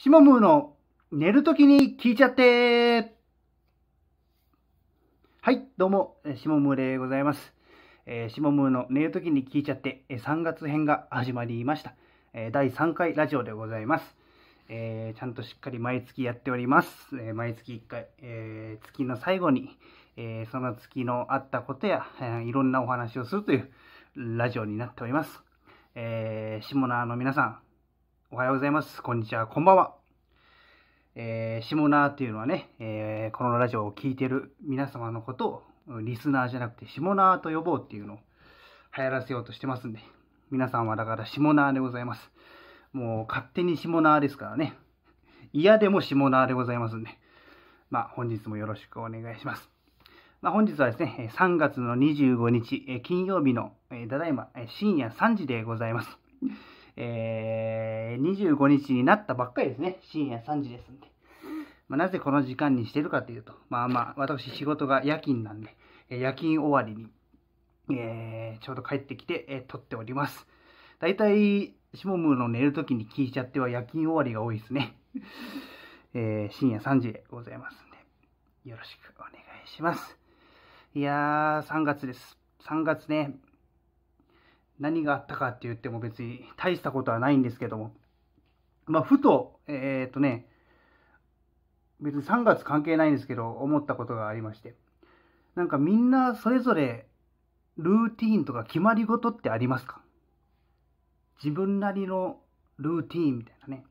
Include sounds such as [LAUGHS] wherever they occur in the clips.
シモムーの寝るときに聞いちゃってはい、どうも、シモムーでございます。えー、シモムーの寝るときに聞いちゃって、3月編が始まりました。えー、第3回ラジオでございます、えー、ちゃんとしっかり毎月やっております。え毎月1回、え月の最後に、えその月のあったことや、えいろんなお話をするというラジオになっております。えー、シモナーの皆さん、おはようございます。こんにちは。こんばんは。えー、下ナーっていうのはね、えー、このラジオを聴いてる皆様のことを、リスナーじゃなくて、下ナーと呼ぼうっていうのを流行らせようとしてますんで、皆さんはだから下ナーでございます。もう勝手に下ナーですからね。嫌でも下ナーでございますんで、まあ本日もよろしくお願いします。まあ、本日はですね、3月の25日、金曜日の、ただいま深夜3時でございます。えー、25日になったばっかりですね。深夜3時ですんで。まあ、なぜこの時間にしてるかというと、まあまあ、私仕事が夜勤なんで、夜勤終わりに、えー、ちょうど帰ってきて、えー、撮っております。大体、しもむの寝るときに聞いちゃっては夜勤終わりが多いですね。えー、深夜3時でございますんで、よろしくお願いします。いやー、3月です。3月ね、何があったかって言っても別に大したことはないんですけども、まあ、ふと、えっ、とね、別に3月関係ないんですけど、思ったことがありまして、なんかみんなそれぞれルーティーンとか決まり事ってありますか自分なりのルーティーンみたいなね。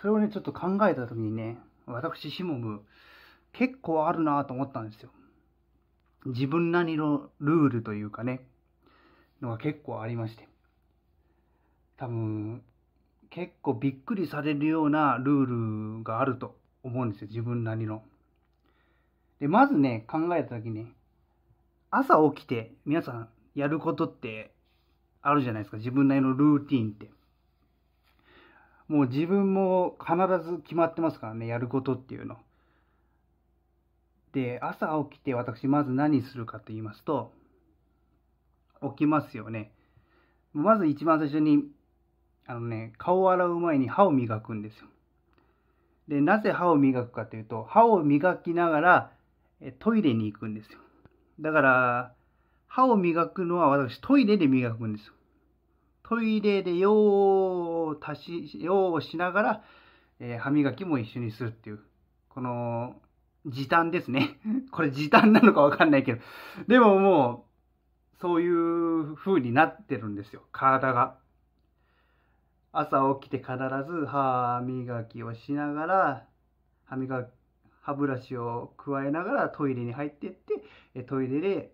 それをね、ちょっと考えた時にね、私、シモム、結構あるなと思ったんですよ。自分なりのルールというかね。のが結構ありまして多分結構びっくりされるようなルールがあると思うんですよ自分なりの。でまずね考えた時に朝起きて皆さんやることってあるじゃないですか自分なりのルーティンって。もう自分も必ず決まってますからねやることっていうの。で朝起きて私まず何するかと言いますと起きますよね。まず一番最初に、あのね、顔を洗う前に歯を磨くんですよ。で、なぜ歯を磨くかというと、歯を磨きながらトイレに行くんですよ。だから、歯を磨くのは私トイレで磨くんですよ。トイレで用を足し、用をしながら、えー、歯磨きも一緒にするっていう、この時短ですね。[LAUGHS] これ時短なのかわかんないけど。でももう、そういう風になってるんですよ、体が。朝起きて必ず歯磨きをしながら、歯磨き、歯ブラシを加えながらトイレに入っていって、トイレで、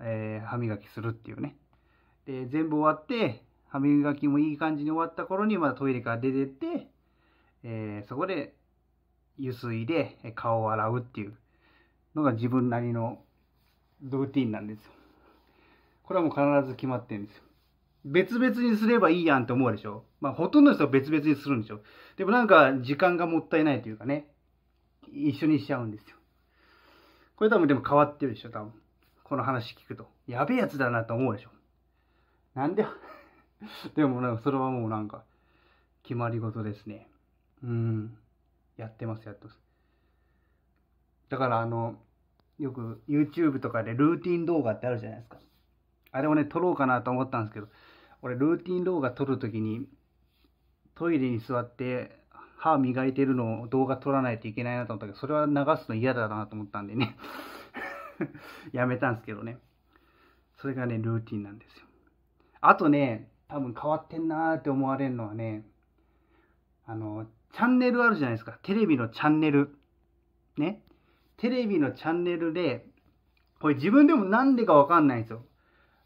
えー、歯磨きするっていうね。で、全部終わって、歯磨きもいい感じに終わった頃にまだトイレから出てって、えー、そこで油水で顔を洗うっていうのが自分なりのルーティンなんですよ。これはもう必ず決まってるんですよ。別々にすればいいやんって思うでしょまあ、ほとんどの人は別々にするんでしょでもなんか、時間がもったいないというかね、一緒にしちゃうんですよ。これ多分でも変わってるでしょ多分。この話聞くと。やべえやつだなと思うでしょなんで [LAUGHS] でもなんか、それはもうなんか、決まり事ですね。うん。やってます、やってます。だからあの、よく YouTube とかでルーティン動画ってあるじゃないですか。あれをね、撮ろうかなと思ったんですけど、俺ルーティン動画撮るときに、トイレに座って歯磨いてるのを動画撮らないといけないなと思ったけど、それは流すの嫌だなと思ったんでね [LAUGHS] やめたんですけどね。それがね、ルーティンなんですよ。あとね、多分変わってんなーって思われるのはね、あの、チャンネルあるじゃないですか。テレビのチャンネル。ね。テレビのチャンネルで、これ自分でもなんでかわかんないんですよ。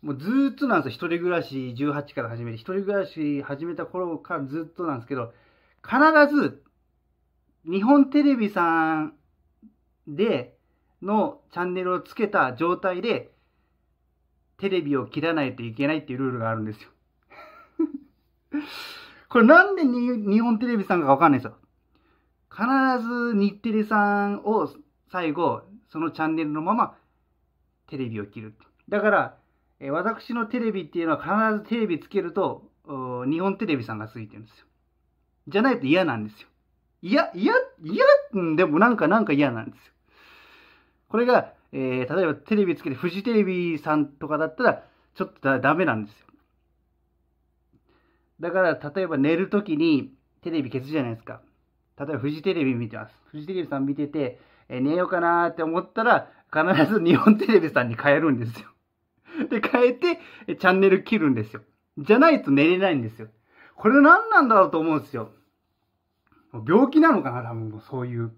もうずっとなんですよ。一人暮らし18から始めて、一人暮らし始めた頃からずっとなんですけど、必ず、日本テレビさんでのチャンネルをつけた状態で、テレビを切らないといけないっていうルールがあるんですよ。[LAUGHS] これなんで日本テレビさんかわかんないですよ。必ず日テレさんを最後、そのチャンネルのままテレビを切る。だから、え私のテレビっていうのは必ずテレビつけると、日本テレビさんがついてるんですよ。じゃないと嫌なんですよ。いや、いや、いや、でもなんかなんか嫌なんですよ。これが、えー、例えばテレビつけて、フジテレビさんとかだったら、ちょっとダメなんですよ。だから、例えば寝るときにテレビ消すじゃないですか。例えばフジテレビ見てます。フジテレビさん見てて、え寝ようかなって思ったら、必ず日本テレビさんに変えるんですよ。[LAUGHS] で、変えて、チャンネル切るんですよ。じゃないと寝れないんですよ。これ何なんだろうと思うんですよ。病気なのかな多分、そういう。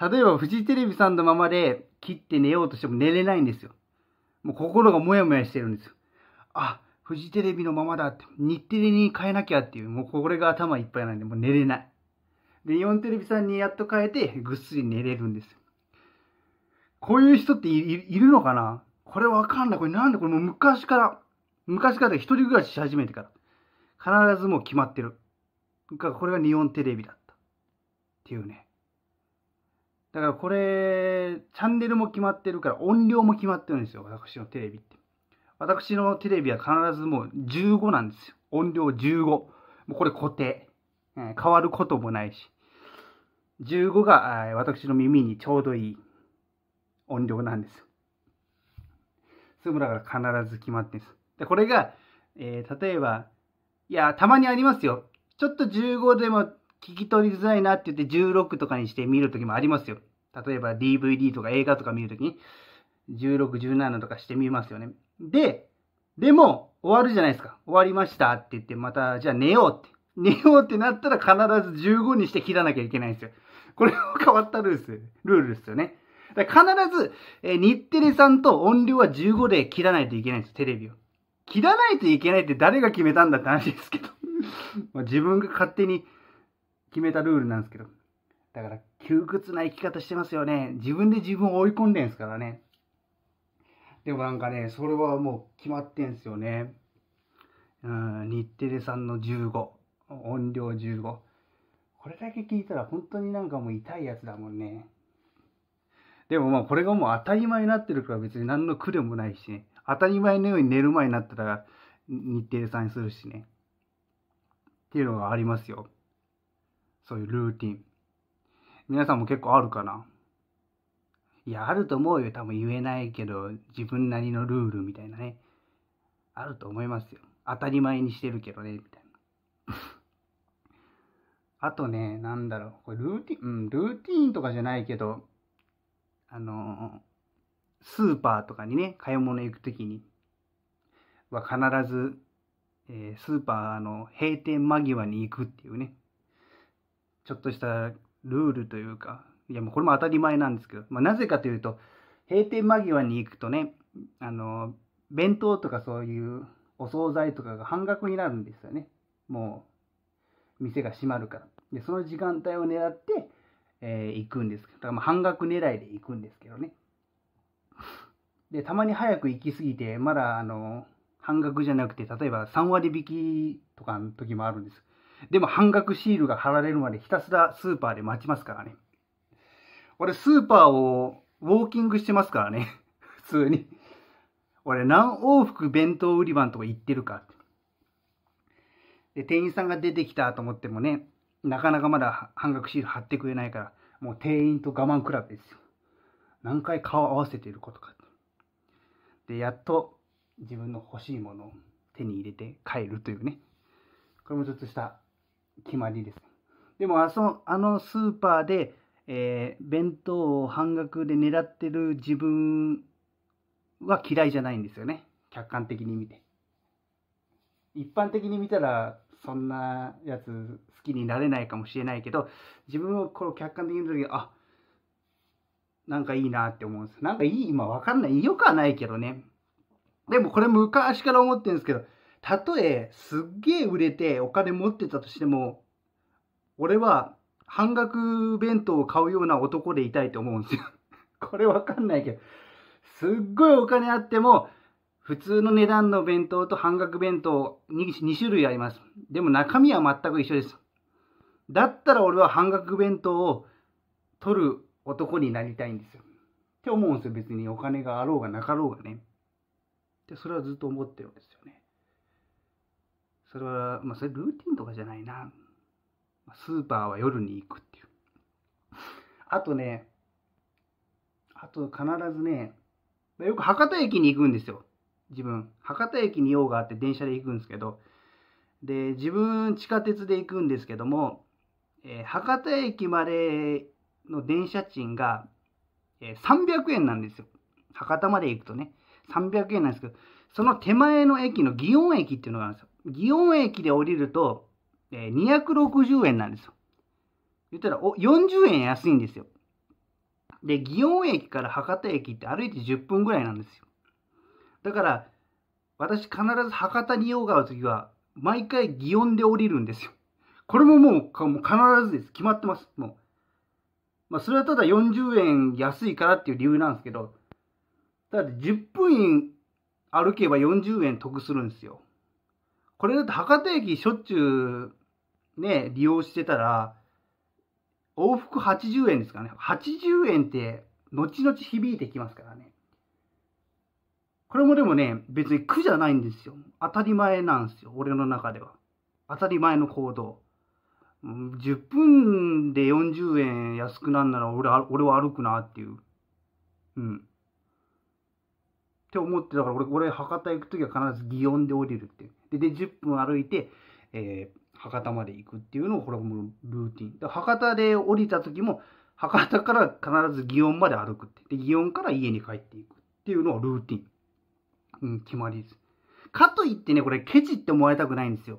例えば、フジテレビさんのままで切って寝ようとしても寝れないんですよ。もう心がモヤモヤしてるんですよ。あ、フジテレビのままだって、日テレに変えなきゃっていう、もうこれが頭いっぱいなんで、もう寝れない。で、日本テレビさんにやっと変えて、ぐっすり寝れるんですこういう人っているのかなこれわかんない。これなんでこれもう昔から、昔から一人暮らしし始めてから、必ずもう決まってる。が、これが日本テレビだった。っていうね。だからこれ、チャンネルも決まってるから、音量も決まってるんですよ。私のテレビって。私のテレビは必ずもう15なんですよ。音量15。もうこれ固定。変わることもないし、15が、私の耳にちょうどいい音量なんです。それだから必ず決まってんです。で、これが、えー、例えば、いや、たまにありますよ。ちょっと15でも聞き取りづらいなって言って16とかにして見るときもありますよ。例えば DVD とか映画とか見るときに16、17とかしてみますよね。で、でも終わるじゃないですか。終わりましたって言ってまたじゃあ寝ようって。寝ようってなったら必ず15にして切らなきゃいけないんですよ。これも変わったルールルールですよね。だから必ず、えー、日テレさんと音量は15で切らないといけないんですよ、テレビを。切らないといけないって誰が決めたんだって話ですけど。[LAUGHS] ま自分が勝手に決めたルールなんですけど。だから、窮屈な生き方してますよね。自分で自分を追い込んでるんすからね。でもなんかね、それはもう決まってんすよね。うん、日テレさんの15。音量15。これだけ聞いたら本当になんかもう痛いやつだもんね。でもまあこれがもう当たり前になってるから別に何の苦でもないし、ね、当たり前のように寝る前になったら日程でにするしね。っていうのがありますよ。そういうルーティン。皆さんも結構あるかないや、あると思うよ。多分言えないけど、自分なりのルールみたいなね。あると思いますよ。当たり前にしてるけどね、みたいな。あとね、なんだろう、これルーティン、うん、ルーティーンとかじゃないけど、あのー、スーパーとかにね、買い物行くときには必ず、えー、スーパーの閉店間際に行くっていうね、ちょっとしたルールというか、いやもうこれも当たり前なんですけど、まあ、なぜかというと、閉店間際に行くとね、あのー、弁当とかそういうお惣菜とかが半額になるんですよね。もう店が閉まるからでその時間帯を狙って、えー、行くんですけどだからまあ半額狙いで行くんですけどねでたまに早く行き過ぎてまだあの半額じゃなくて例えば3割引きとかの時もあるんですでも半額シールが貼られるまでひたすらスーパーで待ちますからね俺スーパーをウォーキングしてますからね普通に俺何往復弁当売り場のとこ行ってるかってで、店員さんが出てきたと思ってもね、なかなかまだ半額シール貼ってくれないから、もう店員と我慢比べですよ。何回顔合わせていることかと。で、やっと自分の欲しいものを手に入れて帰るというね。これもちょっとした決まりですでもあそ、あのスーパーで、えー、弁当を半額で狙ってる自分は嫌いじゃないんですよね。客観的に見て。一般的に見たらそんなやつ好きになれないかもしれないけど自分をこの客観的に見る時あなんかいいなって思うんですなんかいい今わかんないよくはないけどねでもこれ昔から思ってるんですけどたとえすっげえ売れてお金持ってたとしても俺は半額弁当を買うような男でいたいと思うんですよこれわかんないけどすっごいお金あっても普通の値段の弁当と半額弁当 2, 2種類あります。でも中身は全く一緒です。だったら俺は半額弁当を取る男になりたいんですよ。って思うんですよ。別にお金があろうがなかろうがね。で、それはずっと思ってるんですよね。それは、まあそれルーティンとかじゃないな。スーパーは夜に行くっていう。あとね、あと必ずね、よく博多駅に行くんですよ。自分博多駅に用があって電車で行くんですけどで自分地下鉄で行くんですけども、えー、博多駅までの電車賃が、えー、300円なんですよ博多まで行くとね300円なんですけどその手前の駅の祇園駅っていうのがあるんですよ祇園駅で降りると、えー、260円なんですよ言ったらお40円安いんですよで祇園駅から博多駅って歩いて10分ぐらいなんですよだから私必ず博多に用がある時は毎回祇園で降りるんですよこれももうもう必ずです決まってますもう、まあ、それはただ40円安いからっていう理由なんですけどだって10分歩けば40円得するんですよこれだって博多駅しょっちゅうね利用してたら往復80円ですからね80円って後々響いてきますからねこれもでもね、別に苦じゃないんですよ。当たり前なんですよ。俺の中では。当たり前の行動。10分で40円安くなんなら俺は俺は歩くなっていう。うん。って思ってだから俺、俺博多行くときは必ず祇園で降りるっていう。で、で10分歩いて、えー、博多まで行くっていうのをこれもルーティン。博多で降りた時も、博多から必ず祇園まで歩くって。で、祇園から家に帰っていくっていうのをルーティン。うん、決まりです。かといってね、これ、ケチって思われたくないんですよ。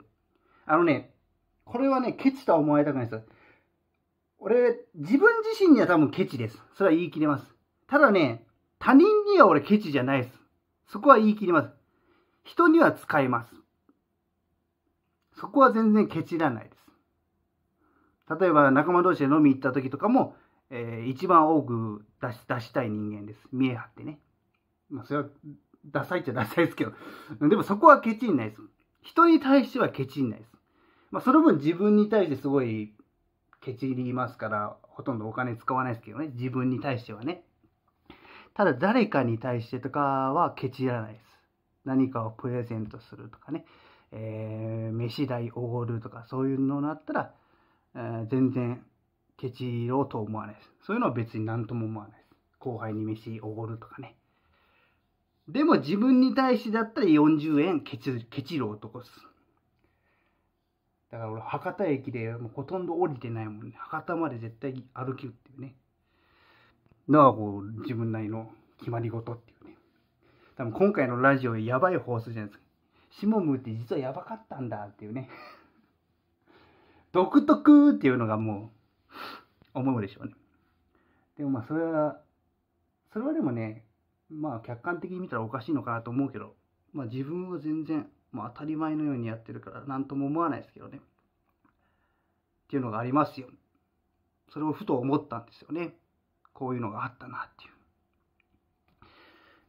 あのね、これはね、ケチとは思われたくないです。俺、自分自身には多分ケチです。それは言い切れます。ただね、他人には俺ケチじゃないです。そこは言い切ります。人には使えます。そこは全然ケチらないです。例えば仲間同士で飲み行った時とかも、えー、一番多く出し出したい人間です。見え張ってね。まあ、それはダサいっちゃダサいですけど。でもそこはケチにないです。人に対してはケチにないです。まあ、その分自分に対してすごいケチりますから、ほとんどお金使わないですけどね。自分に対してはね。ただ誰かに対してとかはケチらないです。何かをプレゼントするとかね。えー、飯代おごるとかそういうのになったら、えー、全然ケチろうと思わないです。そういうのは別に何とも思わないです。後輩に飯おごるとかね。でも自分に対してだったら40円ケチケチる男っす。だから俺、博多駅でもうほとんど降りてないもんね。博多まで絶対歩きよっていうね。だからこう、自分なりの決まり事っていうね。多分今回のラジオやばい放送じゃないですか。シモムって実はやばかったんだっていうね。[LAUGHS] 独特っていうのがもう、思うでしょうね。でもまあそれは、それはでもね、まあ客観的に見たらおかしいのかなと思うけど、まあ自分は全然、まあ、当たり前のようにやってるから何とも思わないですけどね。っていうのがありますよ。それをふと思ったんですよね。こういうのがあったなっていう。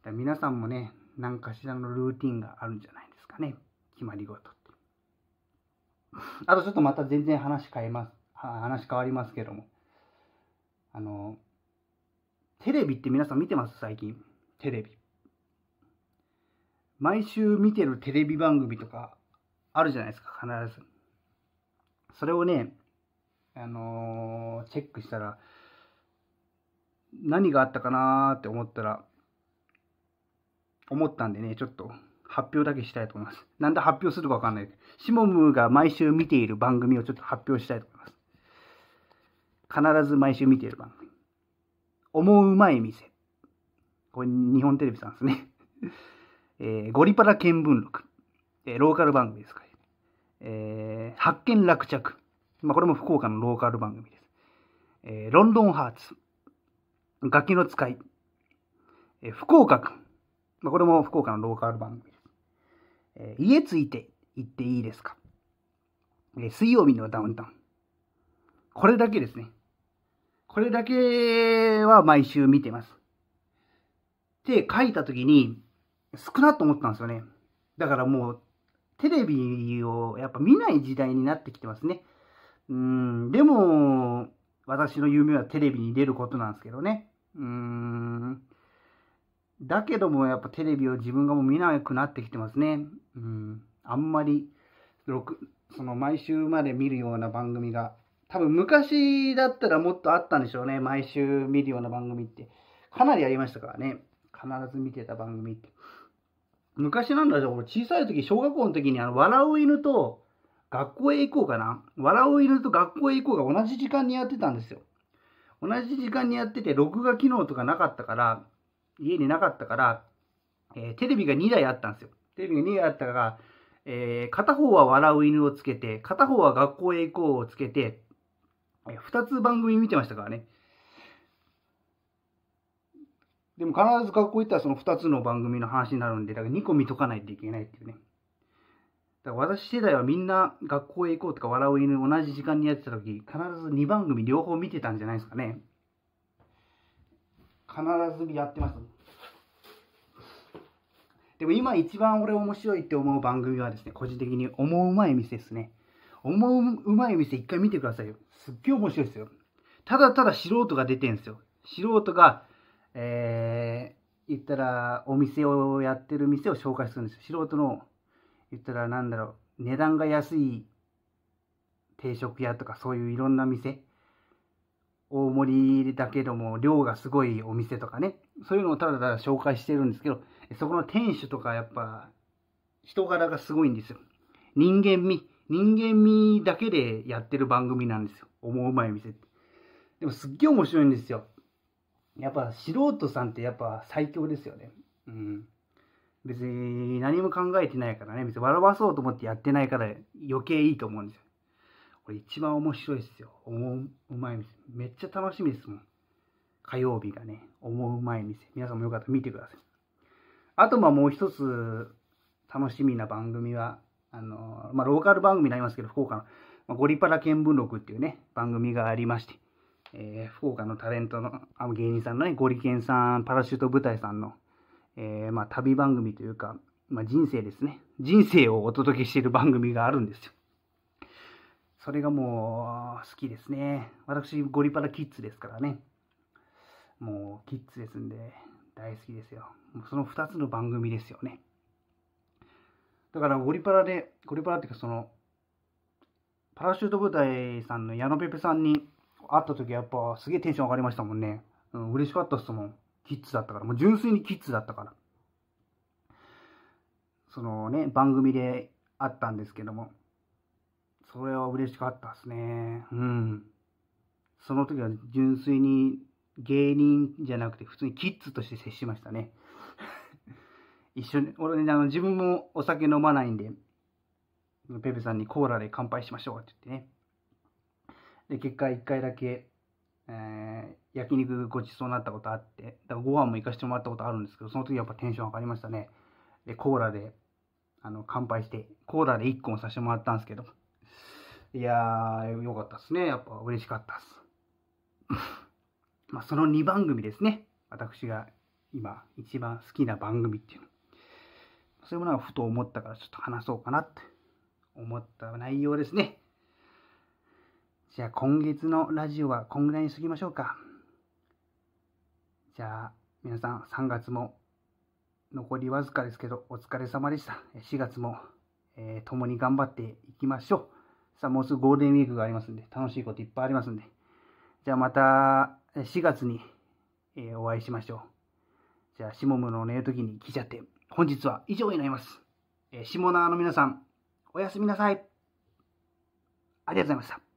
だ皆さんもね、何かしらのルーティンがあるんじゃないですかね。決まり事って。あとちょっとまた全然話変えます。話変わりますけども。あの、テレビって皆さん見てます最近。テレビ毎週見てるテレビ番組とかあるじゃないですか必ずそれをねあのー、チェックしたら何があったかなーって思ったら思ったんでねちょっと発表だけしたいと思いますなんで発表するかわかんないシモムが毎週見ている番組をちょっと発表したいと思います必ず毎週見ている番組思うまい店これ日本テレビさんですね。[LAUGHS] えー、ゴリパラ見聞録、えー、ローカル番組ですかね。えー、発見落着。まあ、これも福岡のローカル番組です。えー、ロンドンハーツ。ガキの使い。えー、福岡くん。まあ、これも福岡のローカル番組です。えー、家ついて行っていいですか。えー、水曜日のダウンタウン。これだけですね。これだけは毎週見てます。って書いた時に、少なと思ったんですよね。だからもう、テレビをやっぱ見ない時代になってきてますね。うん、でも、私の夢はテレビに出ることなんですけどね。うん。だけどもやっぱテレビを自分がもう見なくなってきてますね。うん。あんまり、その毎週まで見るような番組が、多分昔だったらもっとあったんでしょうね。毎週見るような番組って。かなりありましたからね。必ず見てた番組って。昔なんだけど、俺小さい時、小学校の時にあの、笑う犬と学校へ行こうかな。笑う犬と学校へ行こうが同じ時間にやってたんですよ。同じ時間にやってて、録画機能とかなかったから、家になかったから、えー、テレビが2台あったんですよ。テレビが2台あったから、えー、片方は笑う犬をつけて、片方は学校へ行こうをつけて、えー、2つ番組見てましたからね。でも必ず学校行ったらその2つの番組の話になるんで、だから2個見とかないといけないっていうね。だから私世代はみんな学校へ行こうとか笑う犬同じ時間にやってた時、必ず2番組両方見てたんじゃないですかね。必ずやってます。でも今一番俺面白いって思う番組はですね、個人的に思ううまい店ですね。思ううまい店一回見てくださいよ。すっげえ面白いですよ。ただただ素人が出てるんですよ。素人がえー、言ったらお店をやってる店を紹介するんですよ素人の言ったらなんだろう値段が安い定食屋とかそういういろんな店大盛りだけども量がすごいお店とかねそういうのをただただ紹介してるんですけどそこの店主とかやっぱ人柄がすごいんですよ人間味人間味だけでやってる番組なんですよ思うまい店ってでもすっげえ面白いんですよやっぱ素人さんってやっぱ最強ですよね。うん。別に何も考えてないからね、別に笑わそうと思ってやってないから余計いいと思うんですよ。これ一番面白いですよ。おもうまい店。めっちゃ楽しみですもん。火曜日がね、思うまい店。皆さんもよかったら見てください。あとまあもう一つ楽しみな番組は、あの、まあローカル番組になりますけど、福岡の、まあ、ゴリパラ見聞録っていうね、番組がありまして、えー、福岡のタレントの、あ芸人さんのね、ゴリケンさん、パラシュート部隊さんの、えー、まあ、旅番組というか、まあ、人生ですね。人生をお届けしている番組があるんですよ。それがもう、好きですね。私、ゴリパラキッズですからね。もう、キッズですんで、大好きですよ。その2つの番組ですよね。だから、ゴリパラで、ゴリパラっていうか、その、パラシュート部隊さんの矢野ペペさんに、会った時はやっぱすげえテンション上がりましたもんね。うん、嬉しかったっすもん。キッズだったから。もう純粋にキッズだったから。そのね、番組であったんですけども。それは嬉しかったっすね。うん。その時は純粋に芸人じゃなくて普通にキッズとして接しましたね。[LAUGHS] 一緒に、俺ね、あの自分もお酒飲まないんで、ペペさんにコーラで乾杯しましょうって言ってね。で、結果1回だけ、えー、焼肉ごちそうになったことあって、だからご飯も行かせてもらったことあるんですけど、その時やっぱテンション上がりましたね。で、コーラで、あの、乾杯して、コーラで1個もさせてもらったんですけど、いやー、よかったですね。やっぱ嬉しかったっす。[LAUGHS] まあ、その2番組ですね。私が今、一番好きな番組っていうの。そういうものがふと思ったから、ちょっと話そうかなって思った内容ですね。じゃあ今月のラジオはこんぐらいに過ぎましょうか。じゃあ皆さん3月も残りわずかですけどお疲れ様でした。4月も、えー、共に頑張っていきましょう。さあもうすぐゴールデンウィークがありますんで楽しいこといっぱいありますんで。じゃあまた4月に、えー、お会いしましょう。じゃあ、しもむの寝るときに来ちゃって、本日は以上になります。えー、下縄の皆さん、おやすみなさい。ありがとうございました。